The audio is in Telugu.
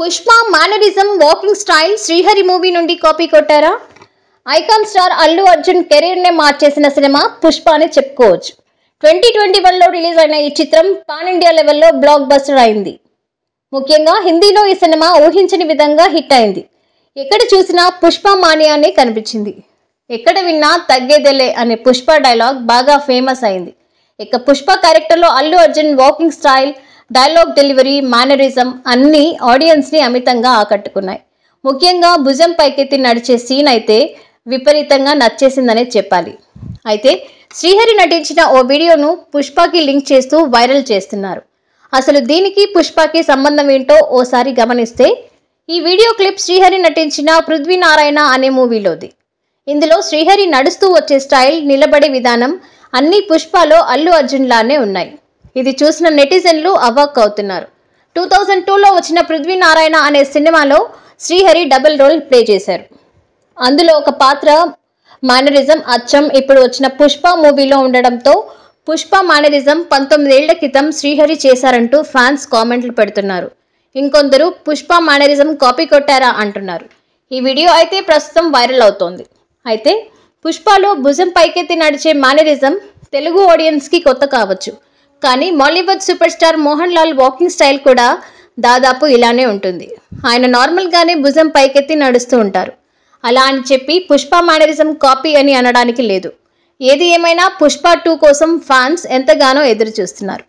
Pushpa mannerism walking style Srihari movie నుండి కాపీ కొట్టారా ఐకాన్ స్టార్ అల్లు అర్జున్ కెరీర్నే మార్చేసిన సినిమా పుష్ప అని చెప్పుకోవచ్చు ట్వంటీ ట్వంటీ వన్లో రిలీజ్ అయిన ఈ చిత్రం పాన్ ఇండియా లెవెల్లో బ్లాక్ బస్టర్ అయింది ముఖ్యంగా హిందీలో ఈ సినిమా ఊహించని విధంగా హిట్ అయింది ఎక్కడ చూసినా పుష్ప మానియానే కనిపించింది ఎక్కడ విన్నా తగ్గేదెలే అనే పుష్ప డైలాగ్ బాగా ఫేమస్ అయింది ఇక పుష్ప క్యారెక్టర్లో Allu Arjun walking style dialogue delivery mannerism అన్నీ ఆడియన్స్ని అమితంగా ఆకట్టుకున్నాయి ముఖ్యంగా భుజం పైకెత్తి నడిచే సీన్ అయితే విపరీతంగా నచ్చేసిందనే చెప్పాలి అయితే శ్రీహరి నటించిన ఓ వీడియోను పుష్పకి లింక్ చేస్తూ వైరల్ చేస్తున్నారు అసలు దీనికి పుష్పకి సంబంధం ఏంటో ఓసారి గమనిస్తే ఈ వీడియో క్లిప్ శ్రీహరి నటించిన పృథ్వీనారాయణ అనే మూవీలోది ఇందులో శ్రీహరి నడుస్తూ వచ్చే స్టైల్ నిలబడే విధానం అన్ని పుష్పలో అల్లు అర్జున్ లానే ఉన్నాయి ఇది చూసిన నెటిజన్లు అవాక్ అవుతున్నారు టూ థౌజండ్ టూలో వచ్చిన పృథ్వీనారాయణ అనే సినిమాలో శ్రీహరి డబుల్ రోల్ ప్లే చేశారు అందులో ఒక పాత్ర మానరిజం అచ్చం ఇప్పుడు వచ్చిన పుష్ప మూవీలో ఉండడంతో పుష్ప మానరిజం పంతొమ్మిదేళ్ల క్రితం శ్రీహరి చేశారంటూ ఫ్యాన్స్ కామెంట్లు పెడుతున్నారు ఇంకొందరు పుష్ప మానరిజం కాపీ కొట్టారా అంటున్నారు ఈ వీడియో అయితే ప్రస్తుతం వైరల్ అవుతోంది అయితే పుష్పలో భుజం పైకెత్తి నడిచే మానరిజం తెలుగు ఆడియన్స్కి కొత్త కావచ్చు కానీ Mollywood super star Mohan Lal walking style కూడా దాదాపు ఇలానే ఉంటుంది ఆయన నార్మల్గానే భుజం పైకెత్తి నడుస్తూ ఉంటారు అలా అని చెప్పి పుష్ప మేనరిజం కాపీ అని అనడానికి లేదు ఏది ఏమైనా పుష్ప టూ కోసం ఫ్యాన్స్ ఎంతగానో ఎదురు చూస్తున్నారు